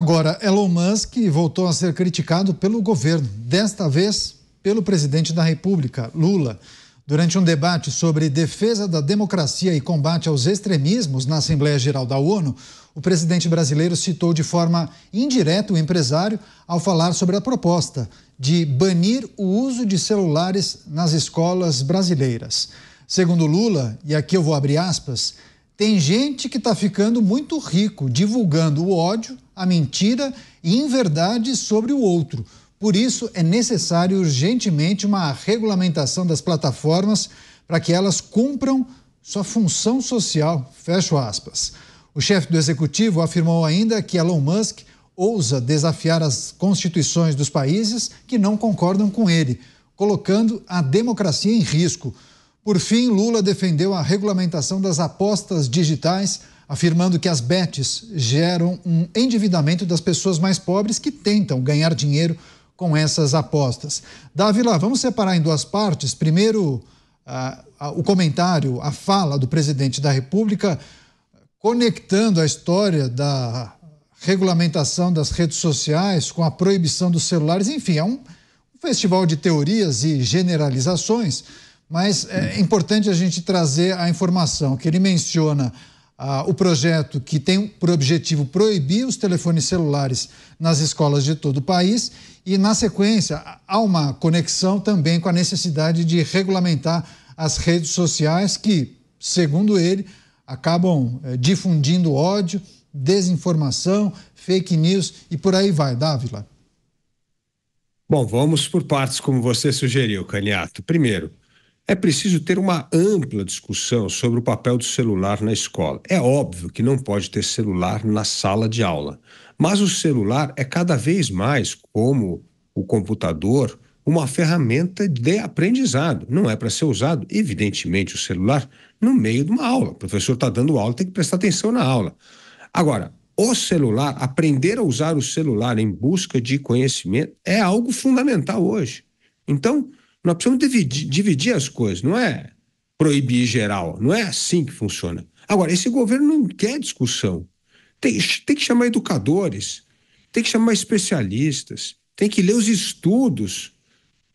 Agora, Elon Musk voltou a ser criticado pelo governo, desta vez pelo presidente da República, Lula. Durante um debate sobre defesa da democracia e combate aos extremismos na Assembleia Geral da ONU, o presidente brasileiro citou de forma indireta o empresário ao falar sobre a proposta de banir o uso de celulares nas escolas brasileiras. Segundo Lula, e aqui eu vou abrir aspas. Tem gente que está ficando muito rico divulgando o ódio, a mentira e inverdade sobre o outro. Por isso, é necessário urgentemente uma regulamentação das plataformas para que elas cumpram sua função social. Fecho aspas. O chefe do executivo afirmou ainda que Elon Musk ousa desafiar as constituições dos países que não concordam com ele, colocando a democracia em risco. Por fim, Lula defendeu a regulamentação das apostas digitais, afirmando que as bets geram um endividamento das pessoas mais pobres que tentam ganhar dinheiro com essas apostas. Davi, lá, vamos separar em duas partes. Primeiro, o comentário, a fala do presidente da República, conectando a história da regulamentação das redes sociais com a proibição dos celulares. Enfim, é um festival de teorias e generalizações. Mas é importante a gente trazer a informação que ele menciona ah, o projeto que tem por objetivo proibir os telefones celulares nas escolas de todo o país e, na sequência, há uma conexão também com a necessidade de regulamentar as redes sociais que, segundo ele, acabam eh, difundindo ódio, desinformação, fake news e por aí vai. Dávila. Bom, vamos por partes, como você sugeriu, Caniato. Primeiro, é preciso ter uma ampla discussão sobre o papel do celular na escola. É óbvio que não pode ter celular na sala de aula, mas o celular é cada vez mais como o computador, uma ferramenta de aprendizado. Não é para ser usado, evidentemente, o celular no meio de uma aula. O professor está dando aula, tem que prestar atenção na aula. Agora, o celular, aprender a usar o celular em busca de conhecimento é algo fundamental hoje. Então, nós precisamos dividir, dividir as coisas, não é proibir geral, não é assim que funciona. Agora, esse governo não quer discussão. Tem, tem que chamar educadores, tem que chamar especialistas, tem que ler os estudos,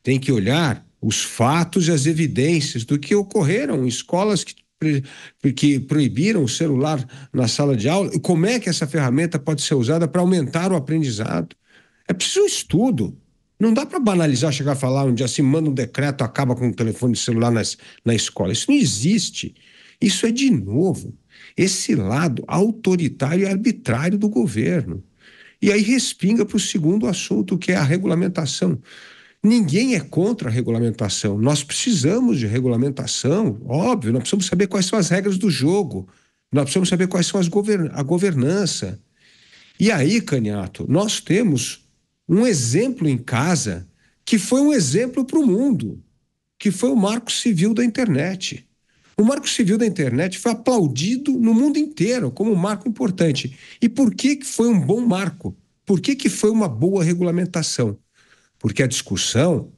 tem que olhar os fatos e as evidências do que ocorreram em escolas que que proibiram o celular na sala de aula, como é que essa ferramenta pode ser usada para aumentar o aprendizado? É preciso um estudo. Não dá para banalizar, chegar a falar um dia assim, manda um decreto, acaba com o telefone celular nas, na escola. Isso não existe. Isso é, de novo, esse lado autoritário e arbitrário do governo. E aí respinga para o segundo assunto, que é a regulamentação. Ninguém é contra a regulamentação. Nós precisamos de regulamentação, óbvio, nós precisamos saber quais são as regras do jogo, nós precisamos saber quais são as govern a governança. E aí, Caniato, nós temos um exemplo em casa que foi um exemplo para o mundo, que foi o Marco Civil da Internet. O Marco Civil da Internet foi aplaudido no mundo inteiro como um marco importante. E por que, que foi um bom marco? Por que, que foi uma boa regulamentação? Porque a discussão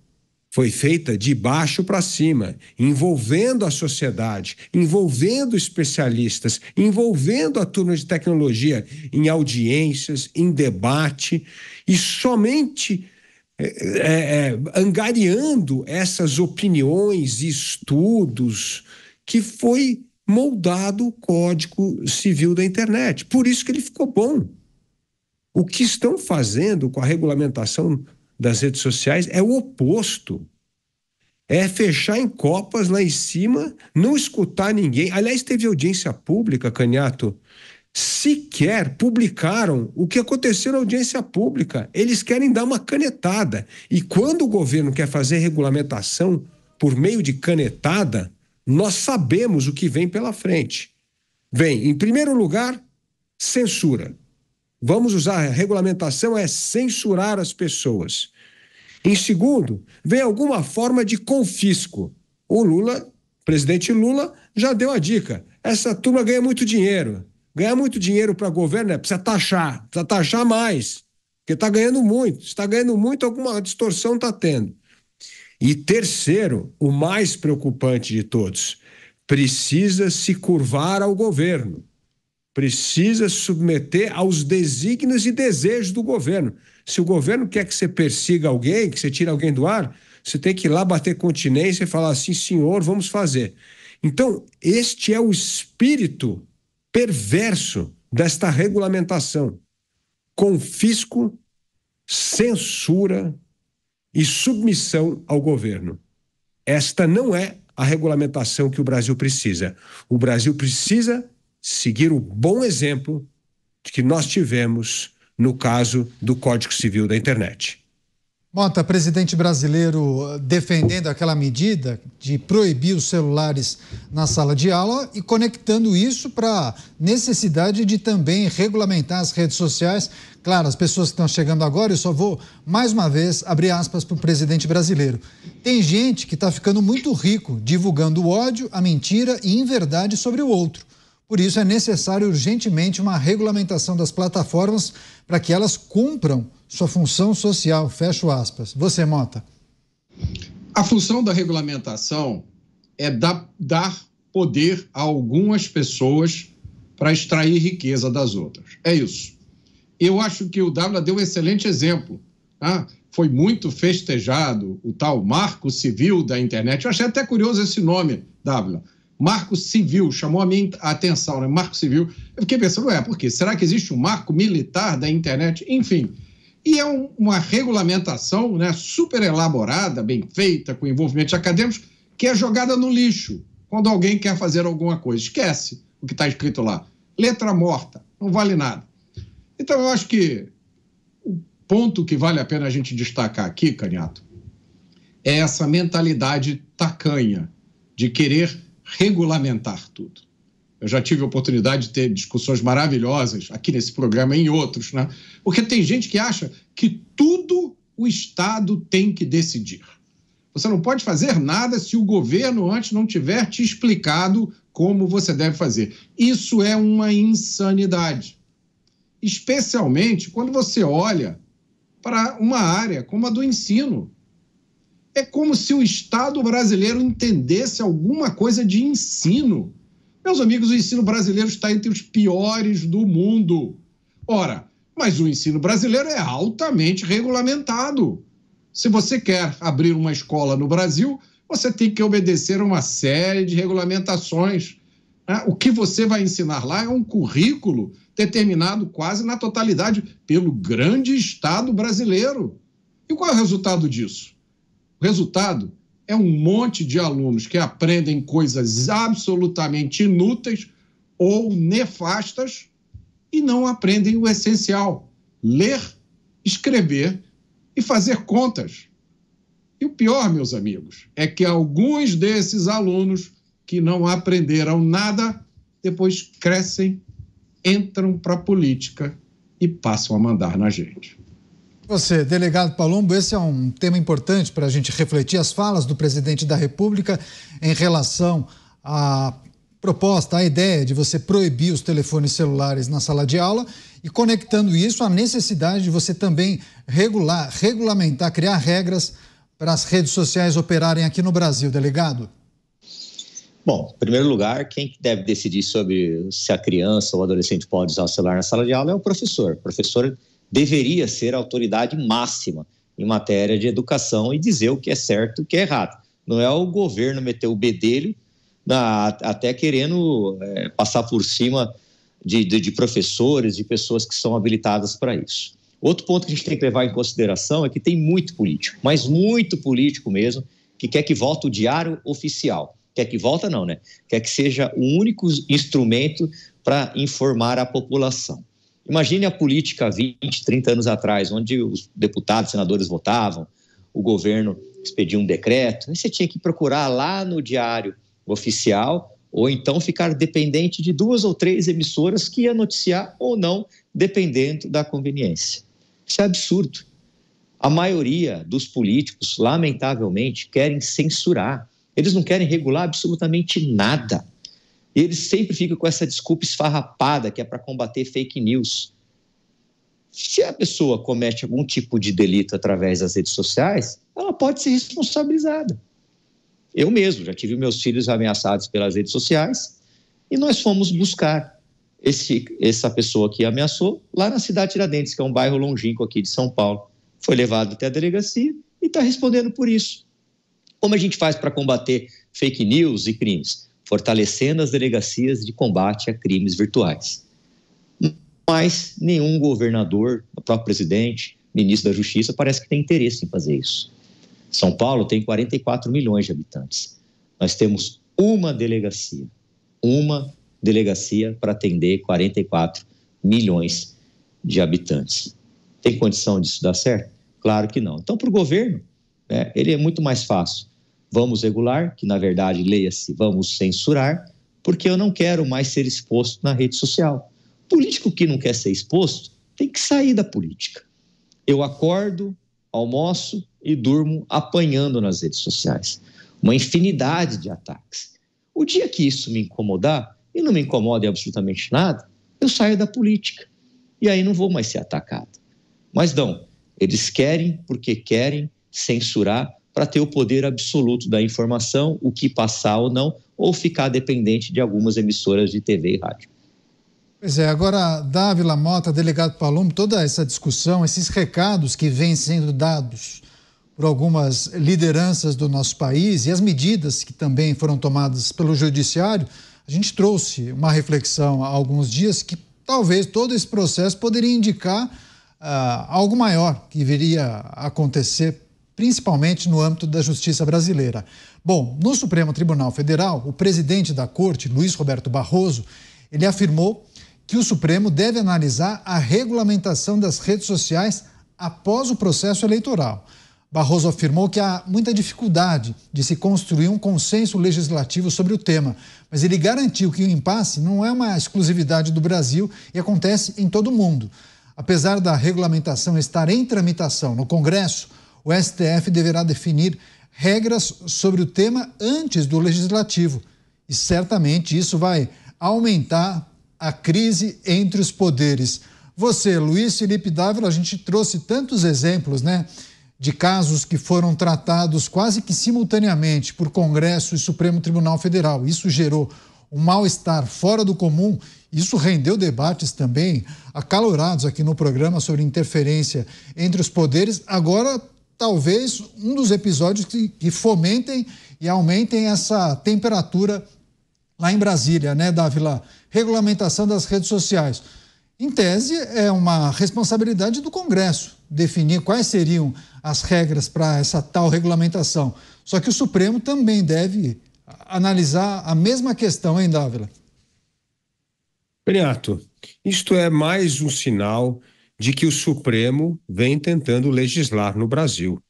foi feita de baixo para cima, envolvendo a sociedade, envolvendo especialistas, envolvendo a turma de tecnologia em audiências, em debate, e somente é, é, angariando essas opiniões e estudos que foi moldado o Código Civil da Internet. Por isso que ele ficou bom. O que estão fazendo com a regulamentação das redes sociais é o oposto. É fechar em copas lá em cima, não escutar ninguém. Aliás, teve audiência pública, Caniato. Sequer publicaram o que aconteceu na audiência pública. Eles querem dar uma canetada. E quando o governo quer fazer regulamentação por meio de canetada, nós sabemos o que vem pela frente. Vem, em primeiro lugar, censura vamos usar a regulamentação, é censurar as pessoas. Em segundo, vem alguma forma de confisco. O Lula, o presidente Lula, já deu a dica. Essa turma ganha muito dinheiro. Ganhar muito dinheiro para governo é precisa taxar, precisa taxar mais, porque está ganhando muito. Se está ganhando muito, alguma distorção está tendo. E terceiro, o mais preocupante de todos, precisa se curvar ao governo precisa submeter aos desígnios e desejos do governo. Se o governo quer que você persiga alguém, que você tire alguém do ar, você tem que ir lá bater continência e falar assim, senhor, vamos fazer. Então, este é o espírito perverso desta regulamentação. Confisco, censura e submissão ao governo. Esta não é a regulamentação que o Brasil precisa. O Brasil precisa seguir o bom exemplo que nós tivemos no caso do Código Civil da Internet. Mota, presidente brasileiro eh, defendendo aquela medida de proibir os celulares na sala de aula e conectando isso para a necessidade de também regulamentar as redes sociais. Claro, as pessoas que estão chegando agora, eu só vou mais uma vez abrir aspas para o presidente brasileiro. Tem gente que está ficando muito rico divulgando o ódio, a mentira e inverdade sobre o outro. Por isso, é necessário urgentemente uma regulamentação das plataformas para que elas cumpram sua função social. Fecho aspas. Você, Mota. A função da regulamentação é dar, dar poder a algumas pessoas para extrair riqueza das outras. É isso. Eu acho que o Dávila deu um excelente exemplo. Tá? Foi muito festejado o tal marco civil da internet. Eu achei até curioso esse nome, Dávila. Marco Civil, chamou a minha atenção, né? Marco Civil. Eu fiquei pensando, é, por quê? Será que existe um marco militar da internet? Enfim. E é um, uma regulamentação né, super elaborada, bem feita, com envolvimento de acadêmicos, que é jogada no lixo quando alguém quer fazer alguma coisa. Esquece o que está escrito lá. Letra morta, não vale nada. Então, eu acho que o ponto que vale a pena a gente destacar aqui, Caniato, é essa mentalidade tacanha de querer regulamentar tudo. Eu já tive a oportunidade de ter discussões maravilhosas aqui nesse programa e em outros, né? Porque tem gente que acha que tudo o Estado tem que decidir. Você não pode fazer nada se o governo antes não tiver te explicado como você deve fazer. Isso é uma insanidade. Especialmente quando você olha para uma área como a do ensino. É como se o Estado brasileiro entendesse alguma coisa de ensino. Meus amigos, o ensino brasileiro está entre os piores do mundo. Ora, mas o ensino brasileiro é altamente regulamentado. Se você quer abrir uma escola no Brasil, você tem que obedecer a uma série de regulamentações. Né? O que você vai ensinar lá é um currículo determinado quase na totalidade pelo grande Estado brasileiro. E qual é o resultado disso? Resultado é um monte de alunos que aprendem coisas absolutamente inúteis ou nefastas e não aprendem o essencial: ler, escrever e fazer contas. E o pior, meus amigos, é que alguns desses alunos que não aprenderam nada depois crescem, entram para a política e passam a mandar na gente. Você, delegado Palumbo, esse é um tema importante para a gente refletir as falas do presidente da República em relação à proposta, à ideia de você proibir os telefones celulares na sala de aula e conectando isso à necessidade de você também regular, regulamentar, criar regras para as redes sociais operarem aqui no Brasil, delegado. Bom, em primeiro lugar, quem deve decidir sobre se a criança ou o adolescente pode usar o celular na sala de aula é o professor. O professor deveria ser a autoridade máxima em matéria de educação e dizer o que é certo e o que é errado. Não é o governo meter o bedelho na, até querendo é, passar por cima de, de, de, professores, de pessoas que são habilitadas para isso. Outro ponto que a gente tem que levar em consideração é que tem muito político, mas muito político mesmo, que quer que volte o diário oficial. Quer que volta não, né? Quer que seja o único instrumento para informar a população. Imagine a política 20, 30 anos atrás, onde os deputados, senadores votavam, o governo expedia um decreto, e você tinha que procurar lá no diário oficial ou então ficar dependente de duas ou três emissoras que ia noticiar ou não, dependendo da conveniência. Isso é absurdo. A maioria dos políticos, lamentavelmente, querem censurar. Eles não querem regular absolutamente nada. E eles sempre ficam com essa desculpa esfarrapada que é para combater fake news. Se a pessoa comete algum tipo de delito através das redes sociais, ela pode ser responsabilizada. Eu mesmo já tive meus filhos ameaçados pelas redes sociais e nós fomos buscar esse, essa pessoa que ameaçou lá na cidade de Tiradentes, que é um bairro longínquo aqui de São Paulo. Foi levado até a delegacia e está respondendo por isso. Como a gente faz para combater fake news e crimes? fortalecendo as delegacias de combate a crimes virtuais. Mas nenhum governador, o próprio presidente, ministro da Justiça, parece que tem interesse em fazer isso. São Paulo tem 44 milhões de habitantes. Nós temos uma delegacia, uma delegacia para atender 44 milhões de habitantes. Tem condição disso dar certo? Claro que não. Então, para o governo, né, ele é muito mais fácil vamos regular, que na verdade leia-se vamos censurar, porque eu não quero mais ser exposto na rede social. Político que não quer ser exposto tem que sair da política. Eu acordo, almoço e durmo apanhando nas redes sociais. Uma infinidade de ataques. O dia que isso me incomodar, e não me incomoda absolutamente nada, eu saio da política. E aí não vou mais ser atacado. Mas não, eles querem porque querem censurar para ter o poder absoluto da informação, o que passar ou não, ou ficar dependente de algumas emissoras de TV e rádio. Pois é, agora, Dávila Mota, delegado Palombo, toda essa discussão, esses recados que vêm sendo dados por algumas lideranças do nosso país e as medidas que também foram tomadas pelo Judiciário, a gente trouxe uma reflexão há alguns dias que talvez todo esse processo poderia indicar uh, algo maior que viria a acontecer principalmente no âmbito da justiça brasileira. Bom, no Supremo Tribunal Federal, o presidente da corte, Luiz Roberto Barroso, ele afirmou que o Supremo deve analisar a regulamentação das redes sociais após o processo eleitoral. Barroso afirmou que há muita dificuldade de se construir um consenso legislativo sobre o tema, mas ele garantiu que o impasse não é uma exclusividade do Brasil e acontece em todo o mundo. Apesar da regulamentação estar em tramitação no Congresso, o STF deverá definir regras sobre o tema antes do legislativo. E certamente isso vai aumentar a crise entre os poderes. Você, Luiz Felipe Dávila, a gente trouxe tantos exemplos, né? De casos que foram tratados quase que simultaneamente por Congresso e Supremo Tribunal Federal. Isso gerou um mal-estar fora do comum. Isso rendeu debates também acalorados aqui no programa sobre interferência entre os poderes. Agora talvez um dos episódios que, que fomentem e aumentem essa temperatura lá em Brasília, né, Dávila? Regulamentação das redes sociais. Em tese, é uma responsabilidade do Congresso definir quais seriam as regras para essa tal regulamentação. Só que o Supremo também deve analisar a mesma questão, hein, Dávila? Renato, isto é mais um sinal de que o Supremo vem tentando legislar no Brasil.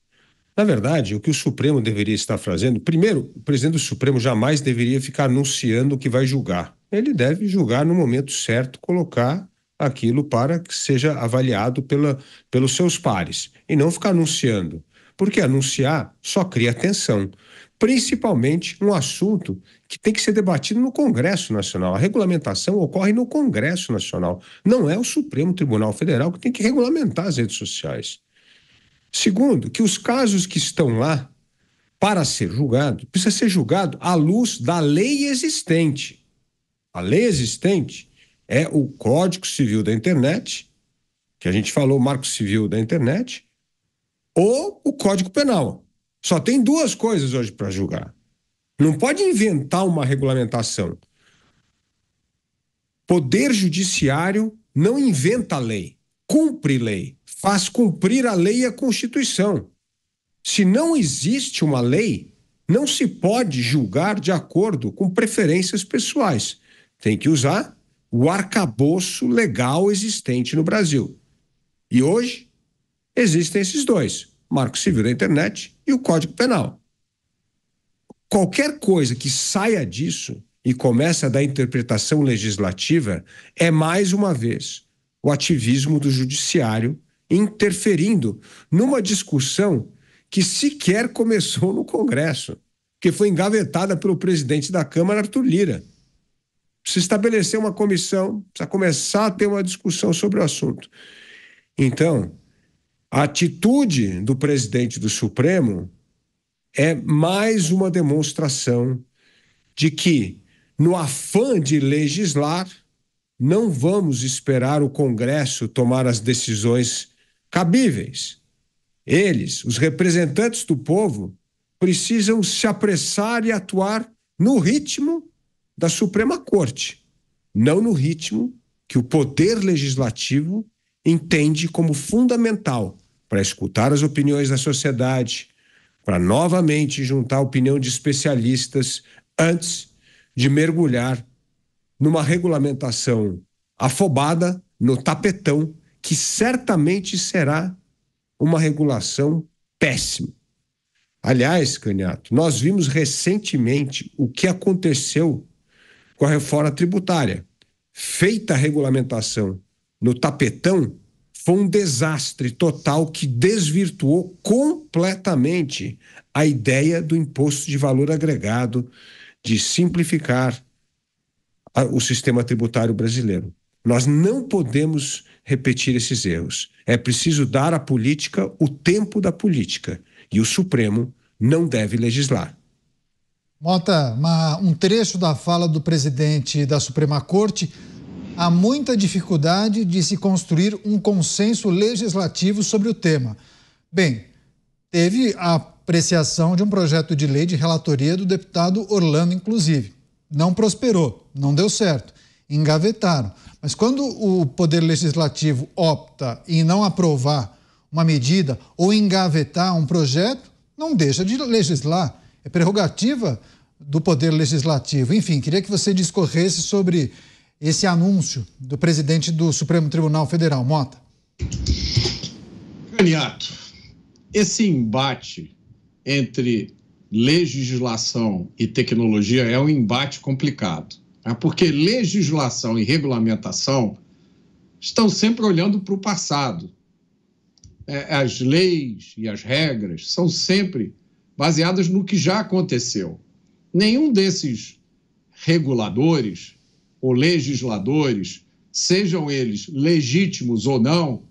Na verdade, o que o Supremo deveria estar fazendo, primeiro, o presidente do Supremo jamais deveria ficar anunciando o que vai julgar. Ele deve julgar no momento certo, colocar aquilo para que seja avaliado pela, pelos seus pares, e não ficar anunciando. Porque anunciar só cria tensão principalmente um assunto que tem que ser debatido no Congresso Nacional. A regulamentação ocorre no Congresso Nacional. Não é o Supremo Tribunal Federal que tem que regulamentar as redes sociais. Segundo, que os casos que estão lá para ser julgado, precisa ser julgado à luz da lei existente. A lei existente é o Código Civil da Internet, que a gente falou, o Marco Civil da Internet, ou o Código Penal. Só tem duas coisas hoje para julgar. Não pode inventar uma regulamentação. Poder judiciário não inventa lei, cumpre lei, faz cumprir a lei e a Constituição. Se não existe uma lei, não se pode julgar de acordo com preferências pessoais. Tem que usar o arcabouço legal existente no Brasil. E hoje existem esses dois: Marco Civil da Internet e o Código Penal. Qualquer coisa que saia disso e comece a dar interpretação legislativa é mais uma vez o ativismo do judiciário interferindo numa discussão que sequer começou no Congresso, que foi engavetada pelo presidente da Câmara, Arthur Lira. Precisa estabelecer uma comissão, precisa começar a ter uma discussão sobre o assunto. Então, a atitude do presidente do Supremo é mais uma demonstração de que, no afã de legislar, não vamos esperar o Congresso tomar as decisões cabíveis. Eles, os representantes do povo, precisam se apressar e atuar no ritmo da Suprema Corte, não no ritmo que o poder legislativo entende como fundamental para escutar as opiniões da sociedade, para novamente juntar a opinião de especialistas antes de mergulhar numa regulamentação afobada no tapetão, que certamente será uma regulação péssima. Aliás, Caniato, nós vimos recentemente o que aconteceu com a reforma tributária. Feita a regulamentação no tapetão, foi um desastre total que desvirtuou completamente a ideia do imposto de valor agregado, de simplificar o sistema tributário brasileiro. Nós não podemos repetir esses erros. É preciso dar à política o tempo da política. E o Supremo não deve legislar. Mota, uma, um trecho da fala do presidente da Suprema Corte há muita dificuldade de se construir um consenso legislativo sobre o tema. Bem, teve a apreciação de um projeto de lei de relatoria do deputado Orlando, inclusive. Não prosperou, não deu certo, engavetaram. Mas quando o Poder Legislativo opta em não aprovar uma medida ou engavetar um projeto, não deixa de legislar. É prerrogativa do Poder Legislativo. Enfim, queria que você discorresse sobre esse anúncio do presidente do Supremo Tribunal Federal, Mota? Caniato, esse embate entre legislação e tecnologia é um embate complicado, né? porque legislação e regulamentação estão sempre olhando para o passado. É, as leis e as regras são sempre baseadas no que já aconteceu. Nenhum desses reguladores ou legisladores, sejam eles legítimos ou não,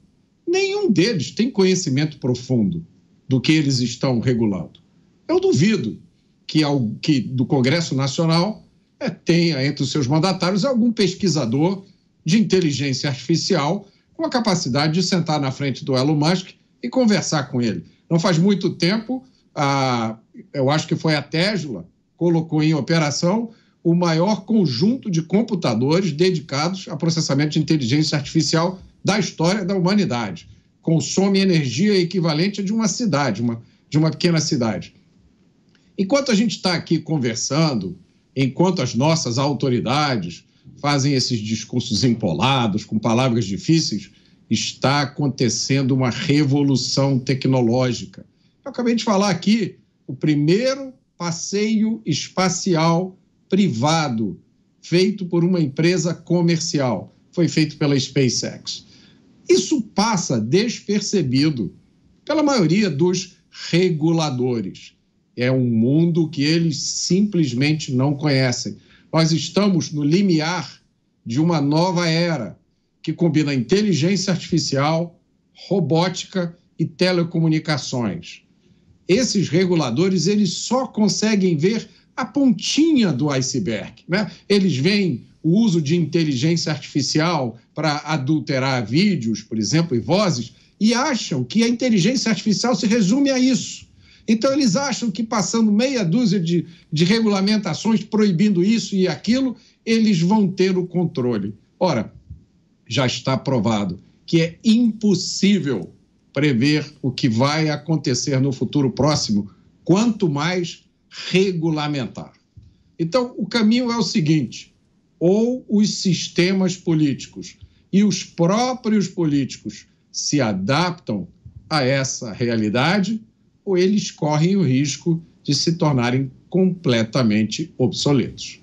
nenhum deles tem conhecimento profundo do que eles estão regulando. Eu duvido que, que do Congresso Nacional é, tenha entre os seus mandatários algum pesquisador de inteligência artificial com a capacidade de sentar na frente do Elon Musk e conversar com ele. Não faz muito tempo, a, ah, eu acho que foi a Tesla, colocou em operação o maior conjunto de computadores dedicados a processamento de inteligência artificial da história da humanidade. Consome energia equivalente a de uma cidade, uma, de uma pequena cidade. Enquanto a gente está aqui conversando, enquanto as nossas autoridades fazem esses discursos empolados, com palavras difíceis, está acontecendo uma revolução tecnológica. Eu acabei de falar aqui o primeiro passeio espacial privado, feito por uma empresa comercial. Foi feito pela SpaceX. Isso passa despercebido pela maioria dos reguladores. É um mundo que eles simplesmente não conhecem. Nós estamos no limiar de uma nova era que combina inteligência artificial, robótica e telecomunicações. Esses reguladores eles só conseguem ver a pontinha do iceberg. Né? Eles veem o uso de inteligência artificial para adulterar vídeos, por exemplo, e vozes, e acham que a inteligência artificial se resume a isso. Então, eles acham que passando meia dúzia de, de regulamentações proibindo isso e aquilo, eles vão ter o controle. Ora, já está provado que é impossível prever o que vai acontecer no futuro próximo, quanto mais regulamentar. Então, o caminho é o seguinte: ou os sistemas políticos e os próprios políticos se adaptam a essa realidade, ou eles correm o risco de se tornarem completamente obsoletos.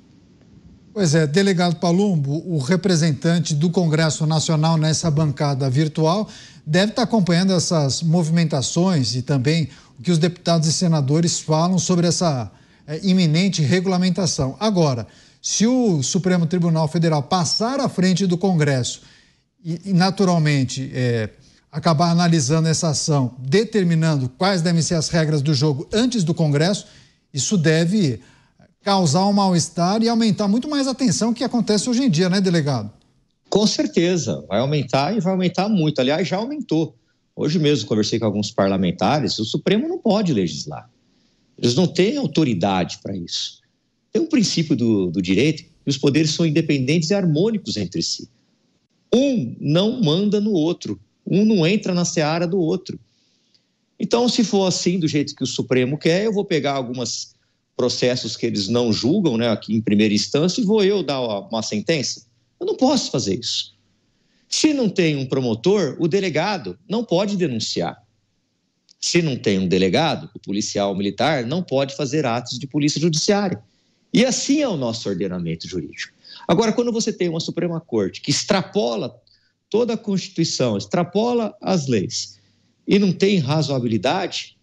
Pois é, delegado Palumbo, o representante do Congresso Nacional nessa bancada virtual, deve estar acompanhando essas movimentações e também que os deputados e senadores falam sobre essa é, iminente regulamentação. Agora, se o Supremo Tribunal Federal passar à frente do Congresso e, e naturalmente, é, acabar analisando essa ação, determinando quais devem ser as regras do jogo antes do Congresso, isso deve causar um mal-estar e aumentar muito mais a tensão que acontece hoje em dia, né, delegado? Com certeza, vai aumentar e vai aumentar muito. Aliás, já aumentou. Hoje mesmo conversei com alguns parlamentares, o Supremo não pode legislar. Eles não têm autoridade para isso. Tem um princípio do, do direito que os poderes são independentes e harmônicos entre si. Um não manda no outro, um não entra na seara do outro. Então, se for assim, do jeito que o Supremo quer, eu vou pegar alguns processos que eles não julgam né, aqui em primeira instância e vou eu dar uma sentença. Eu não posso fazer isso. Se não tem um promotor, o delegado não pode denunciar. Se não tem um delegado, o policial militar não pode fazer atos de polícia judiciária. E assim é o nosso ordenamento jurídico. Agora, quando você tem uma Suprema Corte que extrapola toda a Constituição, extrapola as leis e não tem razoabilidade,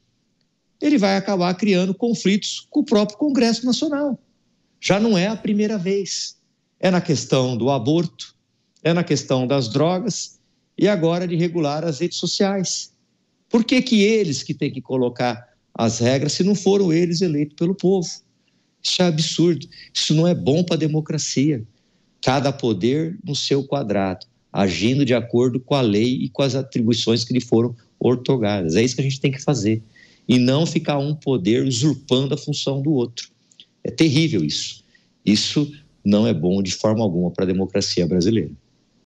ele vai acabar criando conflitos com o próprio Congresso Nacional. Já não é a primeira vez. É na questão do aborto, é na questão das drogas e agora de regular as redes sociais. Por que, que eles que têm que colocar as regras se não foram eles eleitos pelo povo? Isso é absurdo. Isso não é bom para a democracia. Cada poder no seu quadrado, agindo de acordo com a lei e com as atribuições que lhe foram ortogadas. É isso que a gente tem que fazer. E não ficar um poder usurpando a função do outro. É terrível isso. Isso não é bom de forma alguma para a democracia brasileira.